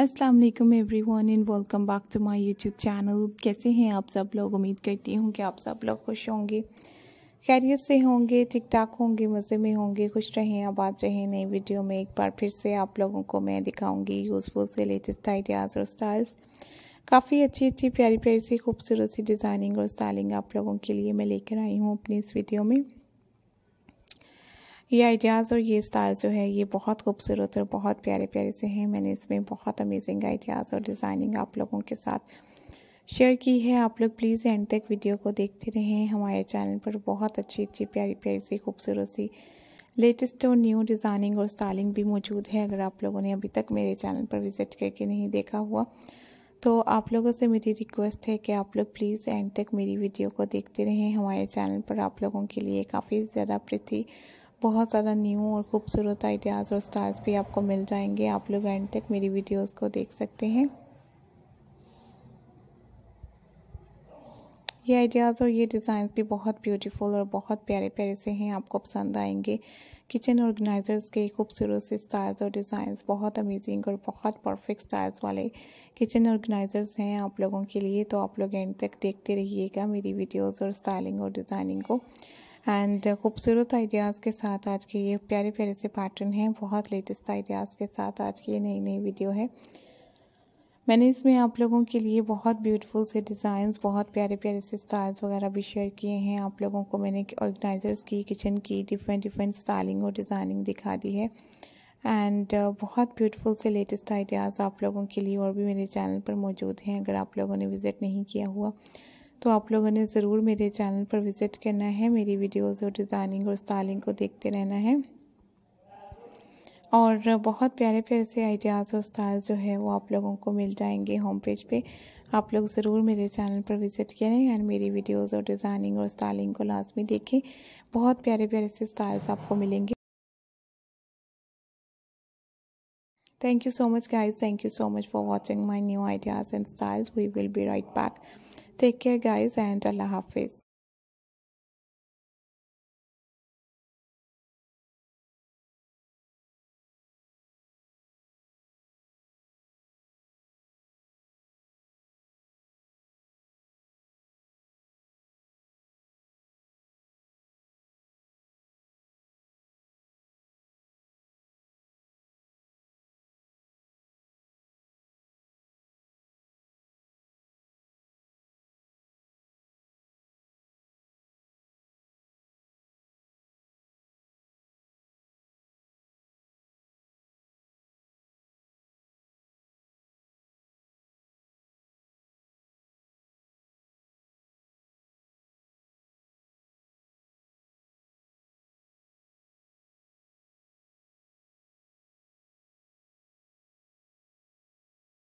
अस्सलाम वालेकुम everyone and welcome back to my YouTube channel कैसे हैं आप सब लोग उम्मीद करती हूँ कि आप सब लोग खुश होंगे खैरियत से होंगे ठीक ठाक होंगे मज़े में होंगे खुश रहें आबाद रहें नई वीडियो में एक बार फिर से आप लोगों को मैं दिखाऊंगी यूज़फुल से लेटेस्ट आइडियाज़ और स्टाइल्स काफ़ी अच्छी अच्छी प्यारी प्यारी सी खूबसूरत सी डिज़ाइनिंग और स्टाइलिंग आप लोगों के लिए मैं लेकर आई हूँ अपनी इस वीडियो में ये आइडियाज़ और ये स्टाइल जो है ये बहुत खूबसूरत और बहुत प्यारे प्यारे से हैं मैंने इसमें बहुत अमेजिंग आइडियाज़ और डिज़ाइनिंग आप लोगों के साथ शेयर की है आप लोग प्लीज़ एंड तक वीडियो को देखते रहें हमारे चैनल पर बहुत अच्छी अच्छी प्यारी प्यारी सी खूबसूरत सी लेटेस्ट और न्यू डिज़ाइनिंग और स्टाइलिंग भी मौजूद है अगर आप लोगों ने अभी तक मेरे चैनल पर विज़िट करके नहीं देखा हुआ तो आप लोगों से मेरी रिक्वेस्ट है कि आप लोग प्लीज़ एंड तक मेरी वीडियो को देखते रहें हमारे चैनल पर आप लोगों के लिए काफ़ी ज़्यादा प्रति बहुत ज़्यादा न्यू और खूबसूरत आइडियाज़ और स्टाइल्स भी आपको मिल जाएंगे आप लोग एंड तक मेरी वीडियोस को देख सकते हैं ये आइडियाज़ और ये डिज़ाइंस भी बहुत ब्यूटीफुल और बहुत प्यारे प्यारे से हैं आपको पसंद आएंगे किचन ऑर्गेनाइजर्स के खूबसूरत से स्टाइल्स और डिज़ाइंस बहुत अमेजिंग और बहुत परफेक्ट स्टाइल्स वाले किचन ऑर्गेनाइजर्स हैं आप लोगों के लिए तो आप लोग एंड तक देखते रहिएगा मेरी वीडियोस और स्टाइलिंग और डिज़ाइनिंग को एंड uh, खूबसूरत आइडियाज़ के साथ आज के ये प्यारे प्यारे से पैटर्न हैं बहुत लेटेस्ट आइडियाज़ के साथ आज की ये नई नई वीडियो है मैंने इसमें आप लोगों के लिए बहुत ब्यूटीफुल से डिज़ाइंस बहुत प्यारे प्यारे से स्टार्स वगैरह भी शेयर किए हैं आप लोगों को मैंने ऑर्गेनाइज़र्स की किचन की डिफरेंट डिफरेंट स्टाइलिंग और डिज़ाइनिंग दिखा दी है एंड uh, बहुत ब्यूटीफुल से लेटेस्ट आइडियाज़ आप लोगों के लिए और भी मेरे चैनल पर मौजूद हैं अगर आप लोगों ने विज़िट नहीं किया हुआ तो आप लोगों ने ज़रूर मेरे चैनल पर विज़िट करना है मेरी वीडियोस और डिज़ाइनिंग और स्टाइलिंग को देखते रहना है और बहुत प्यारे प्यारे से आइडियाज़ और स्टाइल्स जो है वो आप लोगों को मिल जाएंगे होम पेज पे आप लोग ज़रूर मेरे चैनल पर विज़िट करें एंड मेरी वीडियोज़ और डिज़ाइनिंग और स्टाइलिंग को लाजमी देखें बहुत प्यारे प्यारे से स्टाइल्स आपको मिलेंगे Thank you so much guys. Thank you so much for watching my new ideas and styles. We will be right back. Take care, guys, and Allah Hafiz.